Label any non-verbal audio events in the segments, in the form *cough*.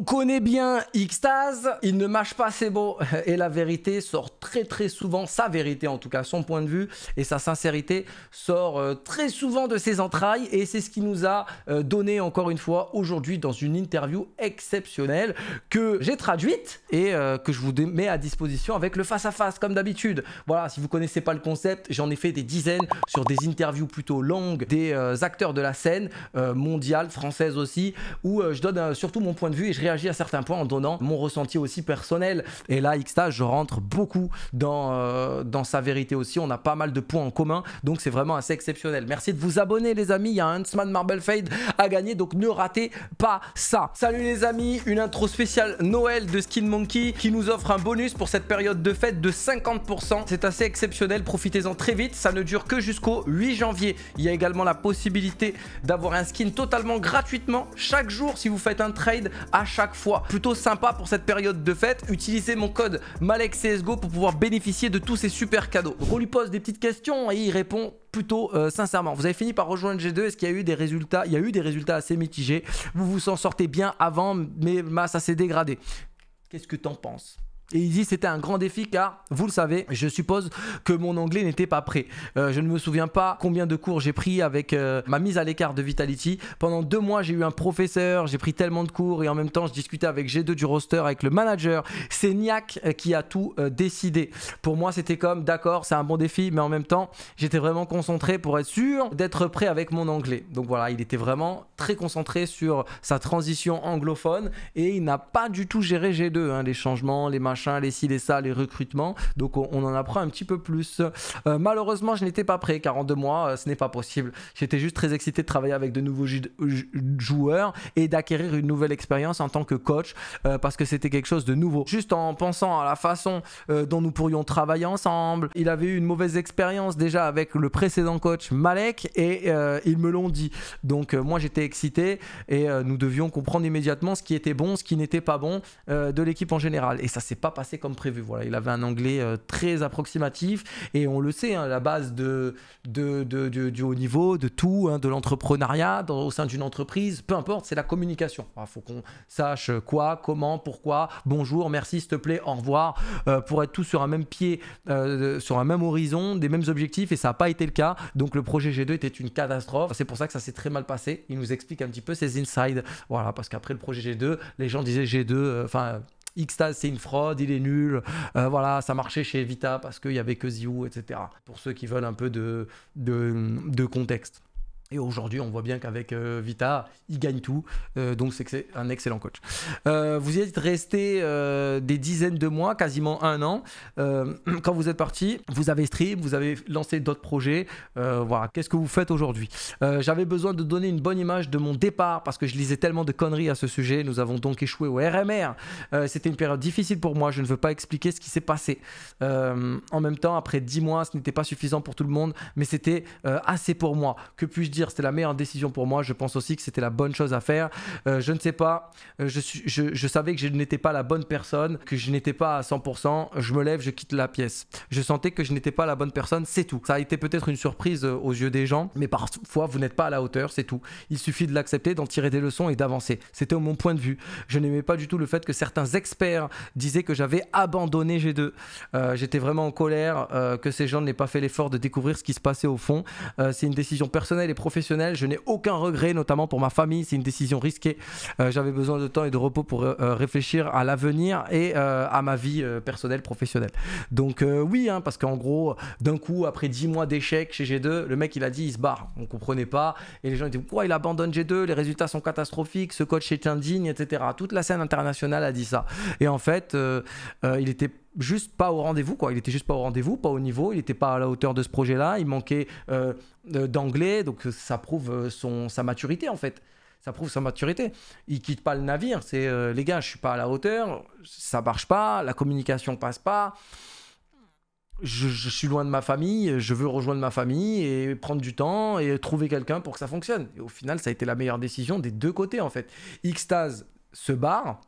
On connaît bien Xtase, il ne mâche pas ses mots *laughs* et la vérité sort très très souvent, sa vérité en tout cas, son point de vue et sa sincérité sort euh, très souvent de ses entrailles et c'est ce qui nous a euh, donné encore une fois aujourd'hui dans une interview exceptionnelle que j'ai traduite et euh, que je vous mets à disposition avec le face à face comme d'habitude. Voilà, si vous connaissez pas le concept, j'en ai fait des dizaines sur des interviews plutôt longues des acteurs de la scène mondiale, française aussi, où je donne surtout mon point de vue et je à certains points en donnant mon ressenti aussi personnel. Et là, Xta, je rentre beaucoup dans, euh, dans sa vérité aussi. On a pas mal de points en commun, donc c'est vraiment assez exceptionnel. Merci de vous abonner, les amis. Il y a un Huntsman Marble Fade à gagner, donc ne ratez pas ça. Salut les amis, une intro spéciale Noël de Skin Monkey qui nous offre un bonus pour cette période de fête de 50%. C'est assez exceptionnel, profitez-en très vite. Ça ne dure que jusqu'au 8 janvier. Il y a également la possibilité d'avoir un skin totalement gratuitement chaque jour si vous faites un trade à chaque fois. Plutôt sympa pour cette période de fête. Utilisez mon code MalexCSGO pour pouvoir bénéficier de tous ces super cadeaux. on lui pose des petites questions et il répond plutôt euh, sincèrement. Vous avez fini par rejoindre G2. Est-ce qu'il y a eu des résultats Il y a eu des résultats assez mitigés. Vous vous en sortez bien avant, mais ça s'est dégradé. Qu'est-ce que t'en penses et il dit c'était un grand défi car, vous le savez, je suppose que mon anglais n'était pas prêt. Euh, je ne me souviens pas combien de cours j'ai pris avec euh, ma mise à l'écart de Vitality. Pendant deux mois, j'ai eu un professeur, j'ai pris tellement de cours et en même temps, je discutais avec G2 du roster, avec le manager. C'est Niak euh, qui a tout décidé. Pour moi, c'était comme d'accord, c'est un bon défi, mais en même temps, j'étais vraiment concentré pour être sûr d'être prêt avec mon anglais. Donc voilà, il était vraiment très concentré sur sa transition anglophone et il n'a pas du tout géré G2, hein, les changements, les machins les ci, les ça, les recrutements. Donc on, en apprend un petit peu plus. Euh, malheureusement, je n'étais pas prêt, car en deux mois, euh, ce n'est pas possible. J'étais juste très excité de travailler avec de nouveaux joueurs et d'acquérir une nouvelle expérience en tant que coach, euh, parce que c'était quelque chose de nouveau. Juste en pensant à la façon dont nous pourrions travailler ensemble, il avait eu une mauvaise expérience déjà avec le précédent coach Malek, et ils me l'ont dit. Donc moi, j'étais excité, et nous devions comprendre immédiatement ce qui était bon, ce qui n'était pas bon de l'équipe en général. Et ça, c'est pas passé comme prévu. Voilà, il avait un anglais euh, très approximatif et on le sait, hein, la base de, du haut niveau, de tout, hein, de l'entrepreneuriat au sein d'une entreprise, peu importe, c'est la communication. Il ah, faut qu'on sache quoi, comment, pourquoi, bonjour, merci, s'il te plaît, au revoir, euh, pour être tous sur un même pied, euh, sur un même horizon, des mêmes objectifs et ça n'a pas été le cas. Donc le projet G2 était une catastrophe. C'est pour ça que ça s'est très mal passé. Il nous explique un petit peu ses insides. Voilà, parce qu'après le projet G2, les gens disaient G2, enfin. Xtas c'est une fraude, il est nul, euh, voilà, ça marchait chez Vita parce qu'il y avait que Ziu, etc. Pour ceux qui veulent un peu de, de contexte. Et aujourd'hui, on voit bien qu'avec euh, Vita, il gagne tout. Euh, donc, c'est un excellent coach. Euh, vous êtes resté des dizaines de mois, quasiment un an. *clears throat* quand vous êtes parti, vous avez stream, vous avez lancé d'autres projets. voilà, qu'est-ce que vous faites aujourd'hui J'avais besoin de donner une bonne image de mon départ parce que je lisais tellement de conneries à ce sujet. Nous avons donc échoué au RMR. C'était une période difficile pour moi. Je ne veux pas expliquer ce qui s'est passé. en même temps, après dix mois, ce n'était pas suffisant pour tout le monde, mais c'était assez pour moi. Que puis-je dire c'était la meilleure décision pour moi. Je pense aussi que c'était la bonne chose à faire. Euh, je ne sais pas. Euh, je, savais que je n'étais pas la bonne personne, que je n'étais pas à 100%. Je me lève, je quitte la pièce. Je sentais que je n'étais pas la bonne personne, c'est tout. Ça a été peut-être une surprise euh, aux yeux des gens, mais parfois vous n'êtes pas à la hauteur, c'est tout. Il suffit de l'accepter, d'en tirer des leçons et d'avancer. C'était mon point de vue. Je n'aimais pas du tout le fait que certains experts disaient que j'avais abandonné G2. J'étais vraiment en colère que ces gens n'aient pas fait l'effort de découvrir ce qui se passait au fond. c'est une décision personnelle et professionnelle je n'ai aucun regret, notamment pour ma famille. C'est une décision risquée. Euh, j'avais besoin de temps et de repos pour euh, euh, réfléchir à l'avenir et à ma vie personnelle, professionnelle. Donc oui, hein, parce qu'en gros, d'un coup, après dix mois d'échec chez G2, le mec, il a dit, il se barre. On comprenait pas. Et les gens disent pourquoi il abandonne G2 Les résultats sont catastrophiques. Ce coach est indigne, etc. Toute la scène internationale a dit ça. Et en fait, il était juste pas au rendez-vous quoi. Il était juste pas au rendez-vous, pas au niveau, il était pas à la hauteur de ce projet-là. Il manquait euh, euh, d'anglais, donc ça prouve euh, son sa maturité en fait. Ça prouve sa maturité. Il quitte pas le navire. C'est les gars, je suis pas à la hauteur, ça marche pas, la communication passe pas. Je, suis loin de ma famille, je veux rejoindre ma famille et prendre du temps et trouver quelqu'un pour que ça fonctionne. Et au final, ça a été la meilleure décision des deux côtés en fait. Xtase se barre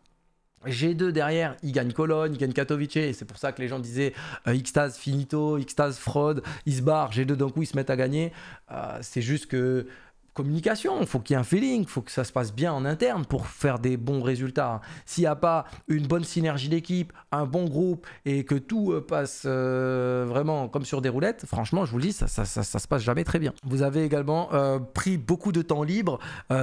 G2 derrière, il gagne Cologne, il gagne Katowice, et c'est pour ça que les gens disaient euh, finito, Xtase fraude, ils se barrent, G2 d'un coup ils se mettent à gagner. Euh, c'est juste que communication, faut qu'il y ait un feeling, il faut que ça se passe bien en interne pour faire des bons résultats. S'il n'y a pas une bonne synergie d'équipe, un bon groupe et que tout euh, passe euh, vraiment comme sur des roulettes, franchement, je vous le dis, ça, ça, se passe jamais très bien. Vous avez également pris beaucoup de temps libre,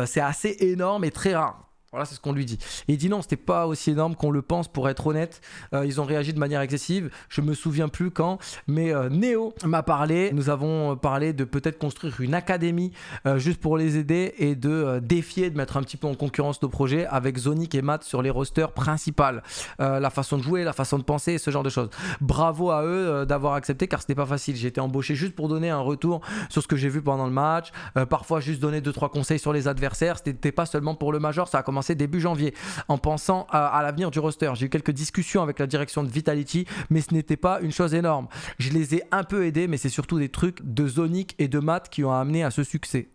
c'est assez énorme et très rare. Voilà, c'est ce qu'on lui dit. il dit non, c'était pas aussi énorme qu'on le pense, pour être honnête. Euh, ils ont réagi de manière excessive. Je me souviens plus quand, mais Néo euh, Neo m'a parlé. Nous avons euh, parlé de peut-être construire une académie juste pour les aider et de défier, de mettre un petit peu en concurrence nos projets avec Zonic et Matt sur les rosters principales. la façon de jouer, la façon de penser, ce genre de choses. Bravo à eux d'avoir accepté car c'était pas facile. J'ai été embauché juste pour donner un retour sur ce que j'ai vu pendant le match. parfois, juste donner 2-3 conseils sur les adversaires. C'était pas seulement pour le Major, ça a commencé début janvier. En pensant à, l'avenir du roster, j'ai eu quelques discussions avec la direction de Vitality, mais ce n'était pas une chose énorme. Je les ai un peu aidés, mais c'est surtout des trucs de Zonic et de Matt qui ont amené à ce succès.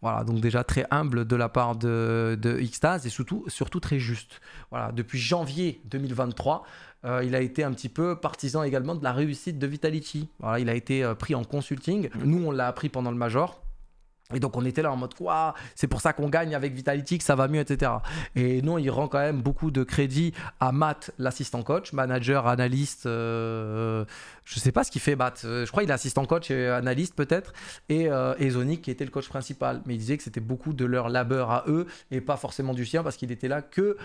Voilà, donc déjà très humble de la part de, de et surtout, surtout très juste. Voilà, depuis janvier 2023, euh, il a été un petit peu partisan également de la réussite de Vitality. Voilà, il a été euh, pris en consulting. Nous, on l'a appris pendant le Major. Et donc on était là en mode quoi C'est pour ça qu'on gagne avec Vitality, que ça va mieux, etc. Et non, il rend quand même beaucoup de crédit à Matt, l'assistant coach, manager, analyste. je euh, je sais pas ce qu'il fait Matt. Euh, je crois qu'il est assistant coach et analyste peut-être. Euh, et, Zonic qui était le coach principal. Mais il disait que c'était beaucoup de leur labeur à eux et pas forcément du sien parce qu'il était là que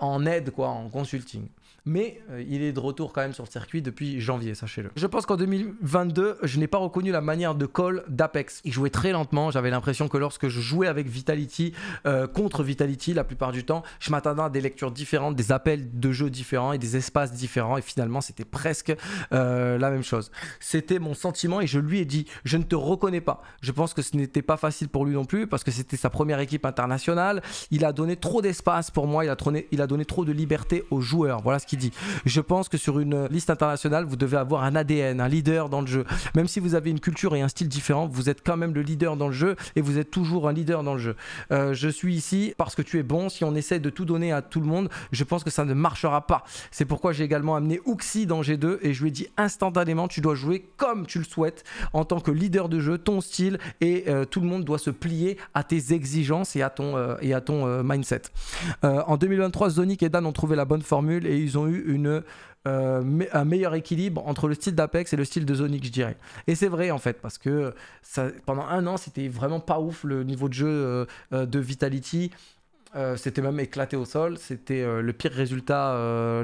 en aide quoi, en consulting mais euh, il est de retour quand même sur le circuit depuis janvier, sachez-le. Je pense qu'en 2022, je n'ai pas reconnu la manière de call d'Apex. Il jouait très lentement, j'avais l'impression que lorsque je jouais avec Vitality, euh, contre Vitality la plupart du temps, je m'attendais à des lectures différentes, des appels de jeux différents et des espaces différents, et finalement c'était presque euh, la même chose. C'était mon sentiment et je lui ai dit, je ne te reconnais pas. Je pense que ce n'était pas facile pour lui non plus, parce que c'était sa première équipe internationale, il a donné trop d'espace pour moi, il a, donné, il a donné trop de liberté aux joueurs. Voilà ce qu'il dit Je pense que sur une liste internationale, vous devez avoir un ADN, un leader dans le jeu. Même si vous avez une culture et un style différent, vous êtes quand même le leader dans le jeu et vous êtes toujours un leader dans le jeu. Euh, je suis ici parce que tu es bon. Si on essaie de tout donner à tout le monde, je pense que ça ne marchera pas. C'est pourquoi j'ai également amené Ouxi dans G2 et je lui ai dit instantanément Tu dois jouer comme tu le souhaites en tant que leader de jeu, ton style et euh, tout le monde doit se plier à tes exigences et à ton, euh, et à ton mindset. en 2023, Zonic et Dan ont trouvé la bonne formule et ils ont eu une, euh, un meilleur équilibre entre le style d'Apex et le style de Zonic, je dirais. Et c'est vrai en fait, parce que ça, pendant un an, c'était vraiment pas ouf le niveau de jeu euh, euh, de Vitality. c'était même éclaté au sol, c'était le pire résultat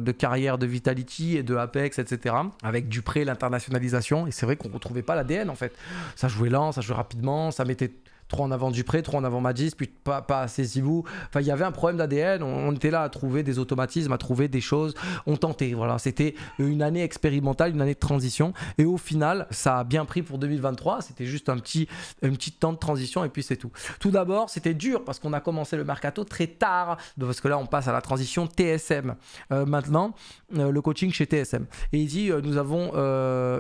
de carrière de Vitality et de Apex, etc. Avec Dupré, l'internationalisation, et c'est vrai qu'on ne retrouvait pas l'ADN en fait. Ça jouait lent, ça jouait rapidement, ça mettait 3 en avant Dupré, 3 en avant Madis, puis pas, pas assez Zibou. Enfin, il y avait un problème d'ADN. On, était là à trouver des automatismes, à trouver des choses. On tentait. Voilà, c'était une année expérimentale, une année de transition. Et au final, ça a bien pris pour 2023. C'était juste un petit, temps de transition et puis c'est tout. Tout d'abord, c'était dur parce qu'on a commencé le mercato très tard, parce que là, on passe à la transition TSM. Euh, maintenant, euh, le coaching chez TSM. Et il dit, euh, nous avons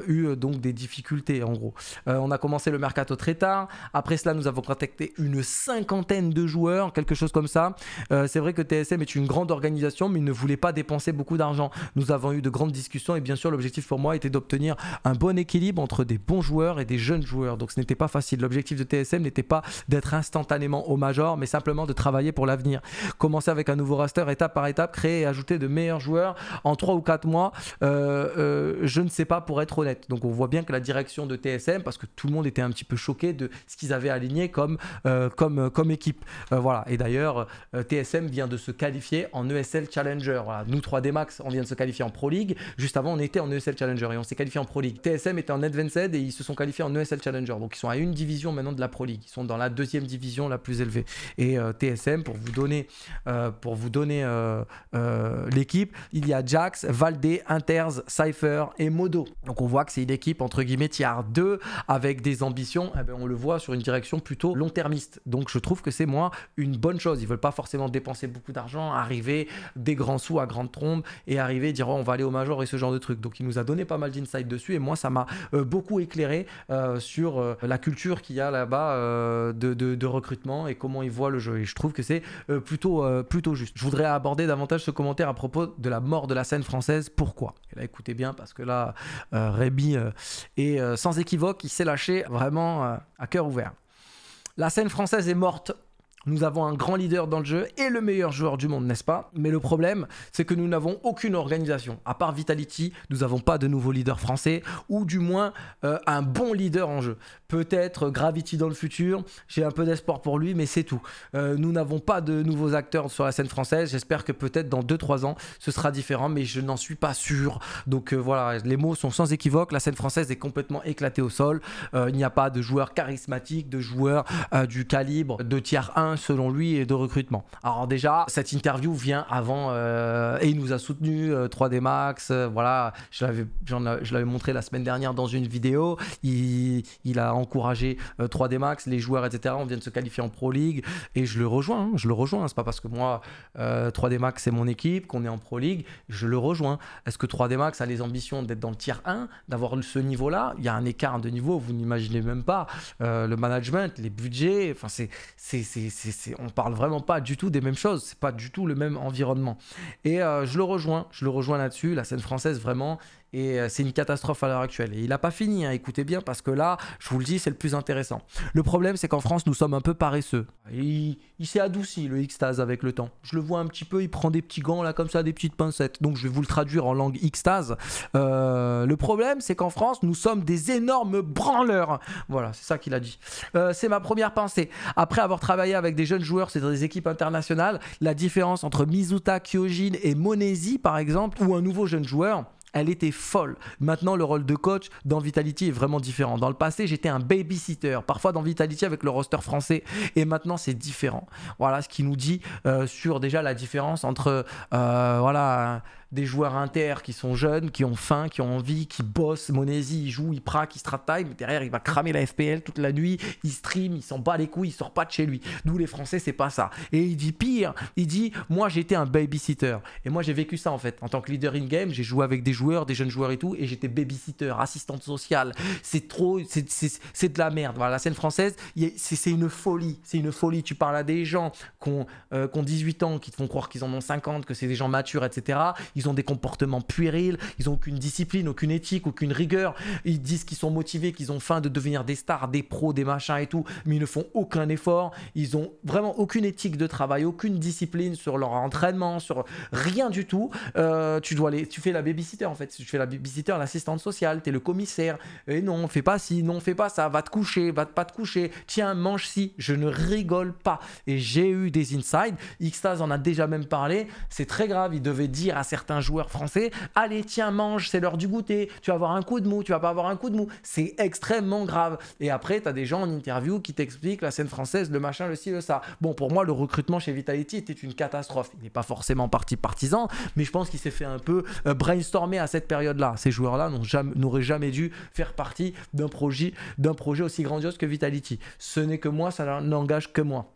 eu donc des difficultés en gros. on a commencé le mercato très tard. Après cela, nous avons contracté une cinquantaine de joueurs, quelque chose comme ça. Euh, c'est vrai que TSM est une grande organisation, mais ils ne voulaient pas dépenser beaucoup d'argent. Nous avons eu de grandes discussions et bien sûr l'objectif pour moi était d'obtenir un bon équilibre entre des bons joueurs et des jeunes joueurs. Donc ce n'était pas facile. L'objectif de TSM n'était pas d'être instantanément au major, mais simplement de travailler pour l'avenir. Commencer avec un nouveau raster étape par étape, créer et ajouter de meilleurs joueurs en 3 ou 4 mois, euh, euh, je ne sais pas pour être honnête. Donc on voit bien que la direction de TSM, parce que tout le monde était un petit peu choqué de ce qu'ils avaient aligné, comme, euh, comme, euh, comme équipe. Euh, voilà. Et d'ailleurs, TSM vient de se qualifier en ESL Challenger. Nous, 3D Max, on vient de se qualifier en Pro League. Juste avant, on était en ESL Challenger et on s'est qualifié en Pro League. TSM était en Advanced et ils se sont qualifiés en ESL Challenger. Donc, ils sont à une division maintenant de la Pro League. Ils sont dans la deuxième division la plus élevée. Et TSM, pour vous donner, pour vous donner l'équipe, il y a Jax, Valdé, Inters, Cypher et Modo. Donc, on voit que c'est une équipe, entre guillemets, tier 2 avec des ambitions. Eh ben, on le voit sur une direction plus plutôt long termiste Donc je trouve que c'est moi, une bonne chose. Ils veulent pas forcément dépenser beaucoup d'argent, arriver des grands sous à grande trombe et arriver dire oh, on va aller au major et ce genre de truc. Donc il nous a donné pas mal d'insights dessus et moi ça m'a euh, beaucoup éclairé euh, sur euh, la culture qu'il y a là-bas de, recrutement et comment ils voient le jeu. Et je trouve que c'est plutôt, plutôt juste. Je voudrais aborder davantage ce commentaire à propos de la mort de la scène française. Pourquoi Et là écoutez bien parce que là Rémi est sans équivoque, il s'est lâché vraiment à cœur ouvert. La scène française est morte nous avons un grand leader dans le jeu et le meilleur joueur du monde, n'est-ce pas Mais le problème, c'est que nous n'avons aucune organisation. À part Vitality, nous n'avons pas de nouveau leader français, ou du moins euh, un bon leader en jeu. Peut-être Gravity dans le futur, j'ai un peu d'espoir pour lui, mais c'est tout. Euh, nous n'avons pas de nouveaux acteurs sur la scène française, j'espère que peut-être dans 2-3 ans, ce sera différent, mais je n'en suis pas sûr. Donc euh, voilà, les mots sont sans équivoque, la scène française est complètement éclatée au sol, il n'y a pas de joueurs charismatiques, de joueurs du calibre de tiers 1, selon lui, de recrutement. Alors déjà, cette interview vient avant euh, et il nous a soutenu 3D euh, Max. Euh, voilà, je l'avais, montré la semaine dernière dans une vidéo. Il, a encouragé 3D Max, les joueurs, etc. On vient de se qualifier en Pro League et je le rejoins. Hein. je le rejoins. C'est pas parce que moi 3D Max c'est mon équipe qu'on est en Pro League, je le rejoins. Est-ce que 3D Max a les ambitions d'être dans le tier 1, d'avoir ce niveau-là Il y a un écart de niveau, vous n'imaginez même pas. le management, les budgets, enfin c'est c'est c'est, on parle vraiment pas du tout des mêmes choses, c'est pas du tout le même environnement. Et euh, je le rejoins, je le rejoins là-dessus. La scène française, vraiment, et euh, c'est une catastrophe à l'heure actuelle. Et il n'a pas fini, hein, écoutez bien, parce que là, je vous le dis, c'est le plus intéressant. Le problème, c'est qu'en France, nous sommes un peu paresseux. Il, s'est adouci, le Xtase, avec le temps. Je le vois un petit peu, il prend des petits gants, là, comme ça, des petites pincettes. Donc, je vais vous le traduire en langue Xtase. Euh, le problème, c'est qu'en France, nous sommes des énormes branleurs. Voilà, c'est ça qu'il a dit. Euh, c'est ma première pensée. Après avoir travaillé avec des jeunes joueurs, cest dans des équipes internationales, la différence entre Mizuta Kyojin et Monesi, par exemple, ou un nouveau jeune joueur, elle était folle. Maintenant, le rôle de coach dans Vitality est vraiment différent. Dans le passé, j'étais un babysitter, parfois dans Vitality avec le roster français, et maintenant c'est différent. Voilà ce qui nous dit euh, sur déjà la différence entre euh, voilà des joueurs inter qui sont jeunes, qui ont faim, qui ont envie, qui bossent. Monesi, il joue, il praque, il se mais derrière, il va cramer la FPL toute la nuit, il stream, il s'en bat les couilles, il sort pas de chez lui. D'où les Français, c'est pas ça. Et il dit pire, il dit Moi, j'étais un babysitter. Et moi, j'ai vécu ça en fait. En tant que leader in-game, j'ai joué avec des joueurs, des jeunes joueurs et tout, et j'étais babysitter, assistante sociale. C'est trop, c'est de la merde. Voilà, la scène française, c'est une folie. C'est une folie. Tu parles à des gens qui ont, 18 euh, ans, qui te font croire qu'ils en ont 50, que c'est des gens matures, etc ils ont des comportements puérils, ils n'ont aucune discipline, aucune éthique, aucune rigueur, ils disent qu'ils sont motivés, qu'ils ont faim de devenir des stars, des pros, des machins et tout, mais ils ne font aucun effort, ils ont vraiment aucune éthique de travail, aucune discipline sur leur entraînement, sur rien du tout. Euh, tu dois les, tu fais la babysitter en fait, tu fais la babysitter, l'assistante sociale, tu es le commissaire, et non, fais pas ci, non, fais pas ça, va te coucher, va pas te coucher, tiens, mange ci, je ne rigole pas. Et j'ai eu des insides, Xtaz en a déjà même parlé, c'est très grave, il devait dire à certains un joueur français. Allez, tiens, mange, c'est l'heure du goûter. Tu vas avoir un coup de mou, tu vas pas avoir un coup de mou. C'est extrêmement grave. Et après, tu as des gens en interview qui t'expliquent la scène française, le machin, le ci, le ça. Bon, pour moi, le recrutement chez Vitality était une catastrophe. Il n'est pas forcément parti partisan, mais je pense qu'il s'est fait un peu euh, brainstormer à cette période-là. Ces joueurs-là n'auraient jamais, jamais, dû faire partie d'un projet, projet aussi grandiose que Vitality. Ce n'est que moi, ça n'engage que moi.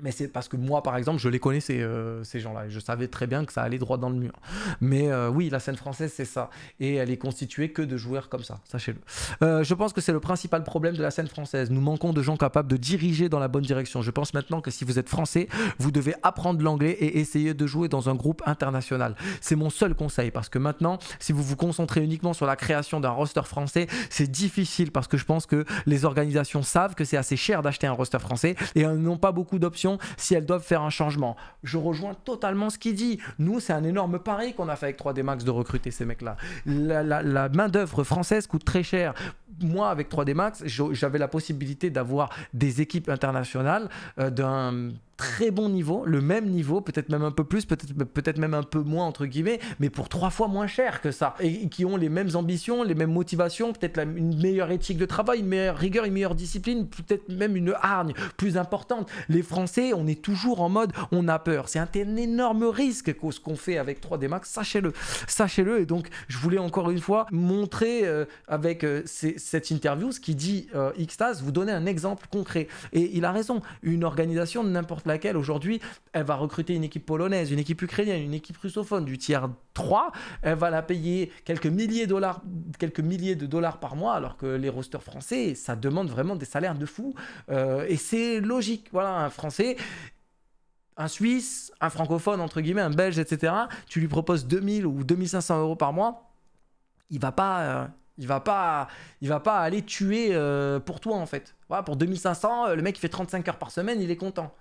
Mais c'est parce que moi, par exemple, je les connaissais, euh, ces gens-là. Je savais très bien que ça allait droit dans le mur. Mais euh, oui, la scène française, c'est ça. Et elle est constituée que de joueurs comme ça, sachez-le. Euh, je pense que c'est le principal problème de la scène française. Nous manquons de gens capables de diriger dans la bonne direction. Je pense maintenant que si vous êtes français, vous devez apprendre l'anglais et essayer de jouer dans un groupe international. C'est mon seul conseil, parce que maintenant, si vous vous concentrez uniquement sur la création d'un roster français, c'est difficile, parce que je pense que les organisations savent que c'est assez cher d'acheter un roster français et n'ont pas beaucoup d'options si elles doivent faire un changement. Je rejoins totalement ce qu'il dit. Nous, c'est un énorme pari qu'on a fait avec 3D Max de recruter ces mecs-là. La, main-d'œuvre française coûte très cher. Moi, avec 3D Max, j'avais la possibilité d'avoir des équipes internationales euh, d'un très bon niveau, le même niveau, peut-être même un peu plus, peut-être peut-être même un peu moins entre guillemets, mais pour trois fois moins cher que ça, et qui ont les mêmes ambitions, les mêmes motivations, peut-être une meilleure éthique de travail, une meilleure rigueur, une meilleure discipline, peut-être même une hargne plus importante. Les Français, on est toujours en mode, on a peur. C'est un, énorme risque ce qu'on fait avec 3D Max, sachez-le, sachez-le. Et donc, je voulais encore une fois montrer euh, avec euh, cette interview ce qui dit euh, Xtas, vous donner un exemple concret. Et il a raison, une organisation de n'importe laquelle aujourd'hui, elle va recruter une équipe polonaise, une équipe ukrainienne, une équipe russophone du tiers 3. Elle va la payer quelques milliers, de dollars, quelques milliers de dollars par mois, alors que les rosters français, ça demande vraiment des salaires de fou. Euh, et c'est logique. Voilà, un Français un Suisse, un francophone, entre guillemets, un Belge, etc., tu lui proposes 2000 ou 2500 euros par mois, il va pas, euh, il va pas, il va pas aller tuer euh, pour toi, en fait. Voilà, pour 2500, le mec, il fait 35 heures par semaine, il est content.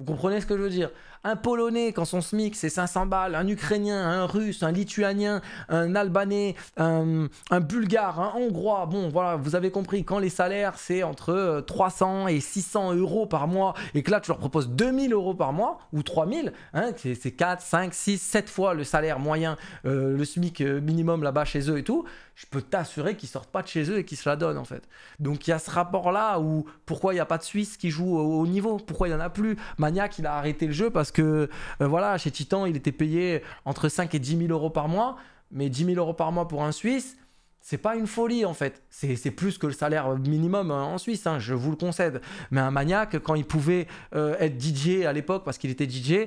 Vous comprenez ce que je veux dire Un Polonais, quand son SMIC, c'est 500 balles, un Ukrainien, un Russe, un Lituanien, un Albanais, un, Bulgare, un Hongrois, bon, voilà, vous avez compris, quand les salaires, c'est entre 300 euh, et 600 euros par mois, et que là, tu leur proposes 2000 euros par mois, ou 3000, hein, c'est 4, 5, 6, 7 fois le salaire moyen, euh, le SMIC euh, minimum là-bas chez eux et tout, je peux t'assurer qu'ils sortent pas de chez eux et qu'ils se la donnent en fait. Donc il y a ce rapport là où pourquoi il n'y a pas de Suisse qui joue au niveau, pourquoi il y en a plus. Maniac il a arrêté le jeu parce que euh, voilà chez Titan il était payé entre 5 et 10 000 euros par mois, mais 10 000 euros par mois pour un Suisse. C'est pas une folie en fait, c'est plus que le salaire minimum hein, en Suisse, hein, je vous le concède. Mais un Maniac, quand il pouvait euh, être DJ à l'époque parce qu'il était DJ,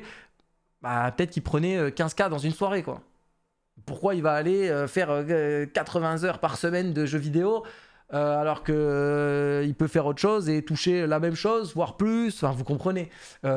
bah, peut-être qu'il prenait 15K euh, dans une soirée quoi. Pourquoi il va aller euh, faire 80 euh, heures par semaine de jeux vidéo euh, alors qu'il il peut faire autre chose et toucher la même chose, voire plus. Enfin, vous comprenez.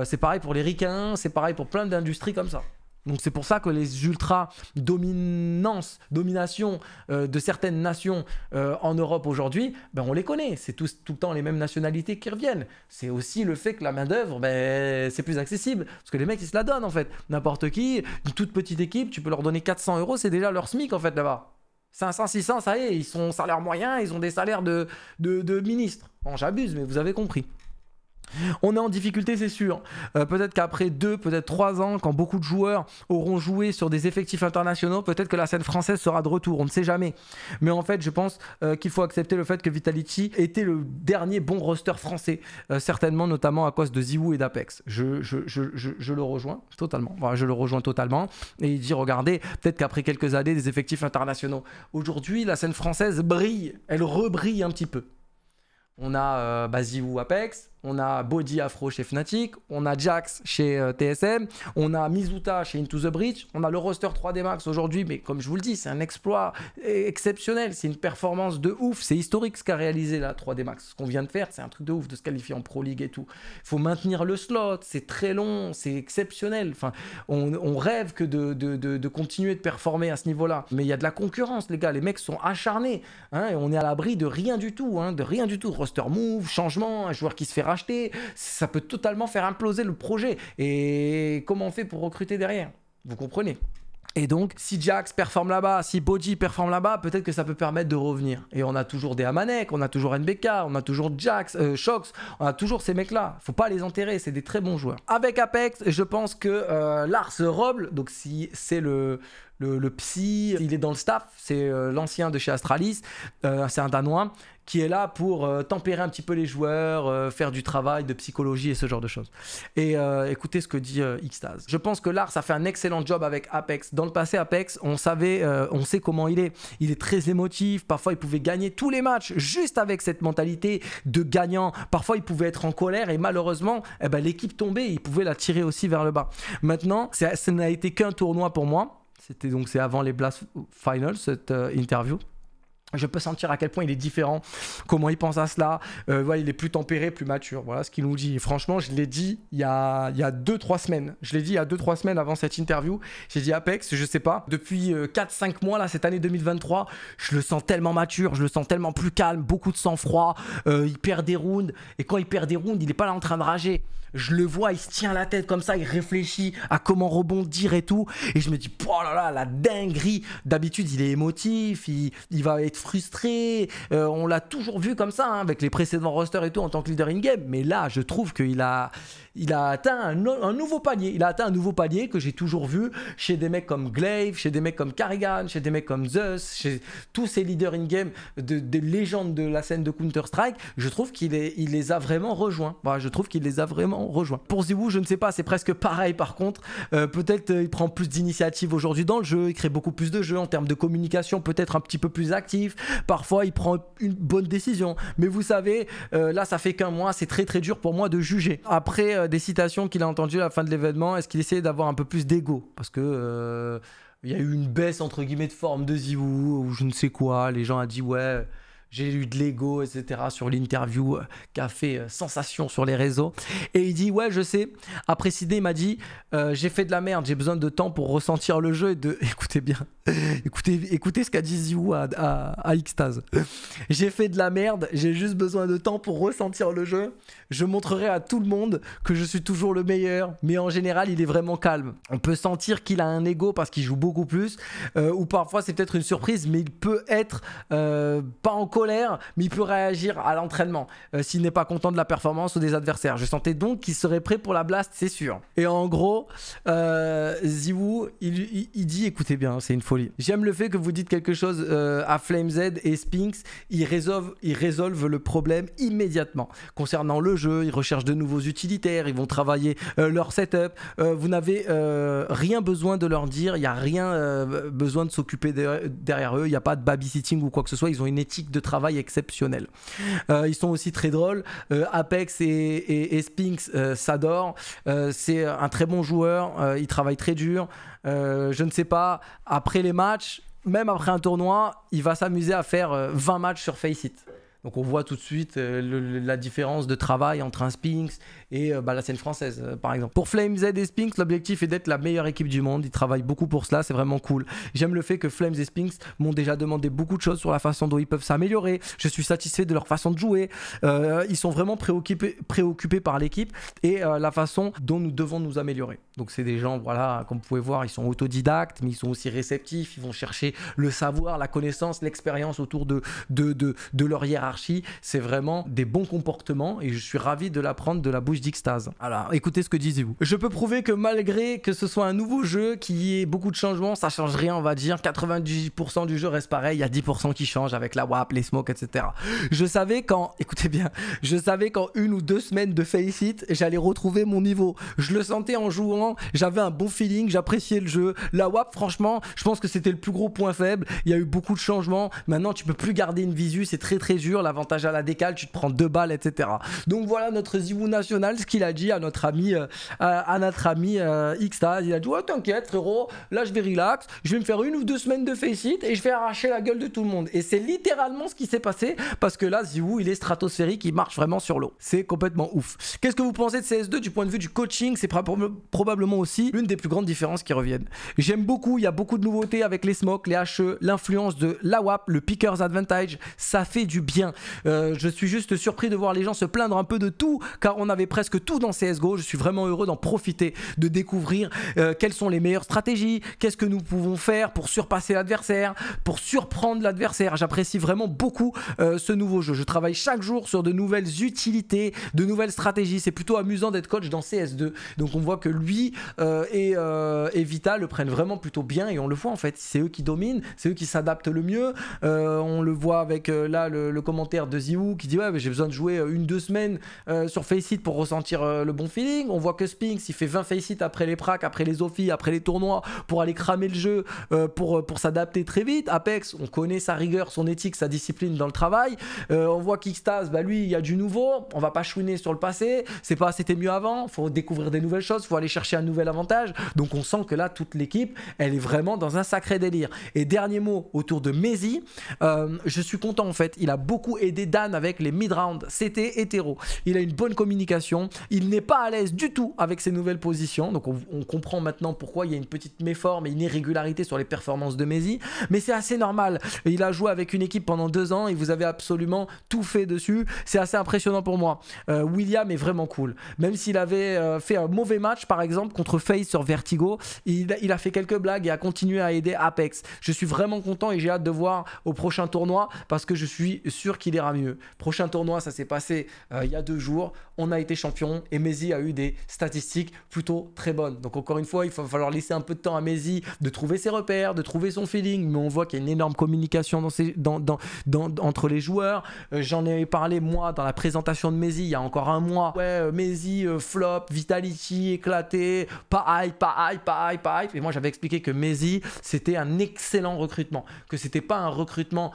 c'est pareil pour les ricains, c'est pareil pour plein d'industries comme ça. Donc c'est pour ça que les ultra dominances, domination euh, de certaines nations euh, en Europe aujourd'hui, ben, on les connaît. C'est tout, le temps les mêmes nationalités qui reviennent. C'est aussi le fait que la main d'œuvre, ben, c'est plus accessible parce que les mecs ils se la donnent en fait. N'importe qui, une toute petite équipe, tu peux leur donner 400 euros, c'est déjà leur SMIC en fait là-bas. 500, 600, ça y est, ils sont salaire moyen, ils ont des salaires de, de, de ministre. j'abuse, mais vous avez compris. On est en difficulté, c'est sûr. Euh, peut-être qu'après deux, peut-être trois ans, quand beaucoup de joueurs auront joué sur des effectifs internationaux, peut-être que la scène française sera de retour. On ne sait jamais. Mais en fait, je pense euh, qu'il faut accepter le fait que Vitality était le dernier bon roster français, euh, certainement notamment à cause de ZywOo et d'Apex. Je, le rejoins totalement. je le rejoins totalement. Et il dit regardez, peut-être qu'après quelques années, des effectifs internationaux. Aujourd'hui, la scène française brille. Elle rebrille un petit peu. On a bah, ZywOo Apex on a Body Afro chez Fnatic, on a Jax chez euh, TSM, on a Mizuta chez Into the Breach, on a le roster 3D Max aujourd'hui, mais comme je vous le dis, c'est un exploit exceptionnel, c'est une performance de ouf, c'est historique ce qu'a réalisé la 3D Max. Ce qu'on vient de faire, c'est un truc de ouf de se qualifier en Pro League et tout. Il Faut maintenir le slot, c'est très long, c'est exceptionnel. Enfin, on, rêve que de, continuer de performer à ce niveau-là, mais il y a de la concurrence, les gars, les mecs sont acharnés, hein, et on est à l'abri de rien du tout, hein, de rien du tout. Roster move, changement, un joueur qui se fait racheter ça peut totalement faire imploser le projet. Et comment on fait pour recruter derrière Vous comprenez et donc, si Jax performe là-bas, si Boji performe là-bas, peut-être que ça peut permettre de revenir. Et on a toujours des Amanek, on a toujours NBK, on a toujours Jax, euh, Shox, on a toujours ces mecs-là. Faut pas les enterrer, c'est des très bons joueurs. Avec Apex, je pense que euh, Lars Roble, donc si c'est le, le, psy, il est dans le staff, c'est euh, l'ancien de chez Astralis, euh, c'est un Danois, qui est là pour euh, tempérer un petit peu les joueurs, faire du travail de psychologie et ce genre de choses. Et écoutez ce que dit Xtase. Je pense que Lars ça fait un excellent job avec Apex. Dans le passé, Apex, on savait, on sait comment il est. Il est très émotif, parfois il pouvait gagner tous les matchs juste avec cette mentalité de gagnant. Parfois il pouvait être en colère et malheureusement, eh ben, l'équipe tombait, il pouvait la tirer aussi vers le bas. Maintenant, ce ça n'a été qu'un tournoi pour moi. C'était donc c'est avant les Blast Finals cette euh, interview je peux sentir à quel point il est différent, comment il pense à cela. Euh, il est plus tempéré, plus mature. Voilà ce qu'il nous dit. Franchement, je l'ai dit il y a 2-3 semaines. Je l'ai dit il y a 2-3 semaines avant cette interview. J'ai dit Apex, je sais pas. Depuis 4-5 euh, mois, là, cette année 2023, je le sens tellement mature, je le sens tellement plus calme, beaucoup de sang-froid. Euh, il perd des rounds. Et quand il perd des rounds, il n'est pas là en train de rager. Je le vois, il se tient la tête comme ça, il réfléchit à comment rebondir et tout. Et je me dis, oh là là, la dinguerie. D'habitude, il est émotif, il va être frustré. Euh, on l'a toujours vu comme ça, hein, avec les précédents rosters et tout, en tant que leader in-game. Mais là, je trouve qu'il a, il a atteint un, nouveau palier. Il a atteint un nouveau palier que j'ai toujours vu chez des mecs comme Glaive, chez des mecs comme Carrigan, chez des mecs comme Zeus, chez tous ces leaders in-game de, légendes de la scène de Counter-Strike. Je trouve qu'il les a vraiment rejoints. je trouve qu'il les a vraiment rejoints. Pour Ziwu, je ne sais pas, c'est presque pareil par contre. Euh, peut-être euh, il prend plus d'initiatives aujourd'hui dans le jeu, il crée beaucoup plus de jeux en termes de communication, peut-être un petit peu plus actif parfois il prend une bonne décision. Mais vous savez, euh, là ça fait qu'un mois, c'est très très dur pour moi de juger. Après euh, des citations qu'il a entendues à la fin de l'événement, est-ce qu'il essayait d'avoir un peu plus d'ego Parce que... Euh, il y a eu une baisse entre guillemets de forme de Zivou ou je ne sais quoi. Les gens ont dit ouais, j'ai lu de l'ego, etc. sur l'interview euh, qui a fait euh, sensation sur les réseaux. Et il dit ouais je sais. Après Sidney, il m'a dit euh, j'ai fait de la merde, j'ai besoin de temps pour ressentir le jeu et de *laughs* écoutez bien, écoutez écoutez ce qu'a dit Ziou à, à, J'ai fait de la merde, j'ai juste besoin de temps pour ressentir le jeu. Je montrerai à tout le monde que je suis toujours le meilleur, mais en général il est vraiment calme. On peut sentir qu'il a un ego parce qu'il joue beaucoup plus, ou parfois c'est peut-être une surprise, mais il peut être pas encore colère, mais il peut réagir à l'entraînement euh, s'il n'est pas content de la performance ou des adversaires. Je sentais donc qu'il serait prêt pour la blast, c'est sûr. Et en gros, euh, Ziwoo, il, dit écoutez bien, c'est une folie. J'aime le fait que vous dites quelque chose euh, à Flame Z et Spinks, ils résolvent, ils résolvent le problème immédiatement. Concernant le jeu, ils recherchent de nouveaux utilitaires, ils vont travailler euh, leur setup. vous n'avez rien besoin de leur dire, il n'y a rien besoin de s'occuper derrière eux, il n'y a pas de babysitting ou quoi que ce soit, ils ont une éthique de travail exceptionnel. Euh, ils sont aussi très drôles. Euh, Apex et, et, euh, s'adorent. c'est un très bon joueur. il travaille très dur. je ne sais pas. Après les matchs, même après un tournoi, il va s'amuser à faire 20 matchs sur Faceit. Donc on voit tout de suite euh, la différence de travail entre un Spinks et euh, bah, la scène française, euh, par exemple. Pour Flames Z et Spinks, l'objectif est d'être la meilleure équipe du monde. Ils travaillent beaucoup pour cela, c'est vraiment cool. J'aime le fait que Flames et Spinks m'ont déjà demandé beaucoup de choses sur la façon dont ils peuvent s'améliorer. Je suis satisfait de leur façon de jouer. ils sont vraiment préoccupés, par l'équipe et la façon dont nous devons nous améliorer. Donc c'est des gens, voilà, comme vous pouvez voir, ils sont autodidactes, mais ils sont aussi réceptifs. Ils vont chercher le savoir, la connaissance, l'expérience autour de, de leur hiérarchie c'est vraiment des bons comportements et je suis ravi de l'apprendre de la bouche d'Ixtase. Alors écoutez ce que disiez vous. Je peux prouver que malgré que ce soit un nouveau jeu, qui ait beaucoup de changements, ça change rien on va dire, 90% du jeu reste pareil, il y a 10% qui change avec la WAP, les smokes, etc. Je savais quand, *laughs* écoutez bien, je savais qu'en une ou deux semaines de face j'allais retrouver mon niveau. Je le sentais en jouant, j'avais un bon feeling, j'appréciais le jeu. La WAP, franchement, je pense que c'était le plus gros point faible, il y a eu beaucoup de changements, maintenant tu peux plus garder une visu, c'est très très dur l'avantage à la décale, tu te prends deux balles, etc. Donc voilà notre Ziwoo national, ce qu'il a dit à notre ami, euh, à notre ami euh, Xta. Il a dit Ouais, t'inquiète, frérot, là je vais relax, je vais me faire une ou deux semaines de face it et je vais arracher la gueule de tout le monde. Et c'est littéralement ce qui s'est passé parce que là, ZywOo il est stratosphérique, il marche vraiment sur l'eau. C'est complètement ouf. Qu'est-ce que vous pensez de CS2 du point de vue du coaching C'est probablement aussi l'une des plus grandes différences qui reviennent. J'aime beaucoup, il y a beaucoup de nouveautés avec les smokes, les HE, l'influence de la wap le Pickers Advantage. Ça fait du bien euh, je suis juste surpris de voir les gens se plaindre un peu de tout, car on avait presque tout dans CSGO. Je suis vraiment heureux d'en profiter, de découvrir euh, quelles sont les meilleures stratégies, qu'est-ce que nous pouvons faire pour surpasser l'adversaire, pour surprendre l'adversaire. J'apprécie vraiment beaucoup euh, ce nouveau jeu. Je travaille chaque jour sur de nouvelles utilités, de nouvelles stratégies. C'est plutôt amusant d'être coach dans CS2. Donc on voit que lui et, Vita le prennent vraiment plutôt bien et on le voit en fait. C'est eux qui dominent, c'est eux qui s'adaptent le mieux. on le voit avec là le, le commentaire de Ziwoo qui dit ouais j'ai besoin de jouer euh, une deux semaines euh, sur Faceit pour ressentir euh, le bon feeling. On voit que Spinks il fait 20 Faceit après les pracs, après les offis après les tournois pour aller cramer le jeu, pour, pour s'adapter très vite. Apex, on connaît sa rigueur, son éthique, sa discipline dans le travail. on voit Kickstas, bah lui il y a du nouveau, on va pas chouiner sur le passé, c'est pas c'était mieux avant, faut découvrir des nouvelles choses, faut aller chercher un nouvel avantage. Donc on sent que là toute l'équipe, elle est vraiment dans un sacré délire. Et dernier mot autour de Messi, je suis content en fait, il a beaucoup aider Dan avec les mid-round. C'était hétéro. Il a une bonne communication. Il n'est pas à l'aise du tout avec ses nouvelles positions. Donc on, comprend maintenant pourquoi il y a une petite méforme et une irrégularité sur les performances de Messi. Mais c'est assez normal. Il a joué avec une équipe pendant deux ans et vous avez absolument tout fait dessus. C'est assez impressionnant pour moi. Euh, William est vraiment cool. Même s'il avait euh, fait un mauvais match, par exemple, contre Face sur Vertigo, il, il a fait quelques blagues et a continué à aider Apex. Je suis vraiment content et j'ai hâte de voir au prochain tournoi parce que je suis sûr qu'il ira mieux. Prochain tournoi, ça s'est passé euh, il y a deux jours on a été champion et Messi a eu des statistiques plutôt très bonnes. Donc encore une fois, il va falloir laisser un peu de temps à Maisy de trouver ses repères, de trouver son feeling, mais on voit qu'il y a une énorme communication entre les joueurs. Euh, j'en ai parlé moi dans la présentation de Messi il y a encore un mois. Ouais, euh, euh, flop, Vitality éclaté, pas hype, pas hype, pas hype, pas hype. Et moi j'avais expliqué que Maisy, c'était un excellent recrutement, que c'était pas un recrutement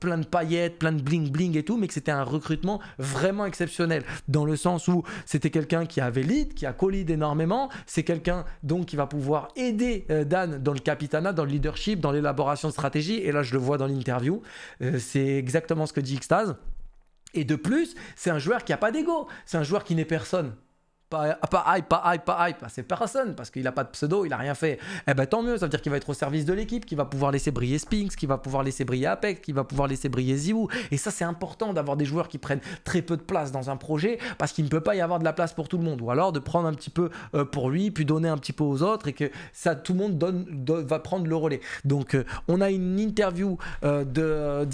plein de paillettes, plein de bling bling et tout, mais que c'était un recrutement vraiment exceptionnel dans sens où c'était quelqu'un qui avait lead, qui a co énormément, c'est quelqu'un donc qui va pouvoir aider euh, Dan dans le capitana, dans le leadership, dans l'élaboration de stratégie, et là je le vois dans l'interview, euh, c'est exactement ce que dit Xtase. Et de plus, c'est un joueur qui n'a pas d'ego, c'est un joueur qui n'est personne pas, ah, pas hype, pas hype, pas hype, ah, c'est personne parce qu'il n'a pas de pseudo, il n'a rien fait. Eh ben tant mieux, ça veut dire qu'il va être au service de l'équipe, qu'il va pouvoir laisser briller Spinks, qu'il va pouvoir laisser briller Apex, qu'il va pouvoir laisser briller Ziou. Et ça c'est important d'avoir des joueurs qui prennent très peu de place dans un projet parce qu'il ne peut pas y avoir de la place pour tout le monde. Ou alors de prendre un petit peu euh, pour lui, puis donner un petit peu aux autres et que ça tout le monde donne, va prendre le relais. Donc euh, on a une interview euh, de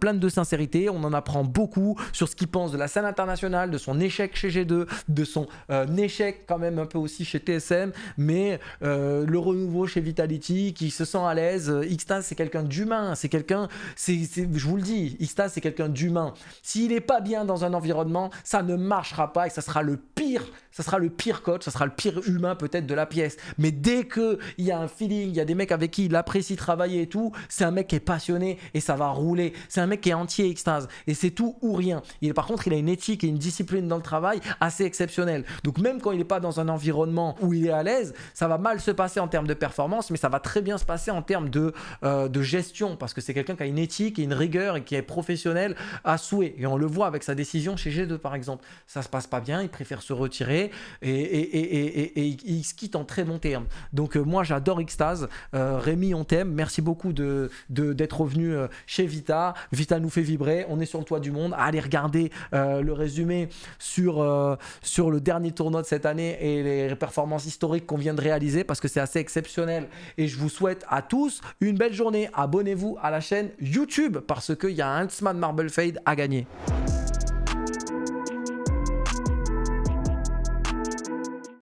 pleine de sincérité, on en apprend beaucoup sur ce qu'il pense de la scène internationale, de son échec chez G2, de son euh, un échec quand même un peu aussi chez TSM, mais euh, le renouveau chez Vitality qui se sent à l'aise. Euh, Xtas, c'est quelqu'un d'humain, c'est quelqu'un, je vous le dis, Xtas, c'est quelqu'un d'humain. S'il n'est pas bien dans un environnement, ça ne marchera pas et ça sera le pire ça sera le pire coach, ça sera le pire humain peut-être de la pièce. Mais dès que il y a un feeling, il y a des mecs avec qui il apprécie travailler et tout, c'est un mec qui est passionné et ça va rouler. C'est un mec qui est entier extase et c'est tout ou rien. Il, par contre, il a une éthique et une discipline dans le travail assez exceptionnelle. Donc même quand il n'est pas dans un environnement où il est à l'aise, ça va mal se passer en termes de performance, mais ça va très bien se passer en termes de, euh, de gestion parce que c'est quelqu'un qui a une éthique et une rigueur et qui est professionnel à souhait. Et on le voit avec sa décision chez G2 par exemple. Ça se passe pas bien, il préfère se retirer et, il se quitte en très bon terme Donc euh, moi j'adore Xtase. Euh, Rémi, on t'aime. Merci beaucoup de d'être revenu euh, chez Vita. Vita nous fait vibrer. On est sur le toit du monde. Allez regarder le résumé sur, sur le dernier tournoi de cette année et les performances historiques qu'on vient de réaliser parce que c'est assez exceptionnel. Et je vous souhaite à tous une belle journée. Abonnez-vous à la chaîne YouTube parce qu'il y a un Huntsman Marble Fade à gagner.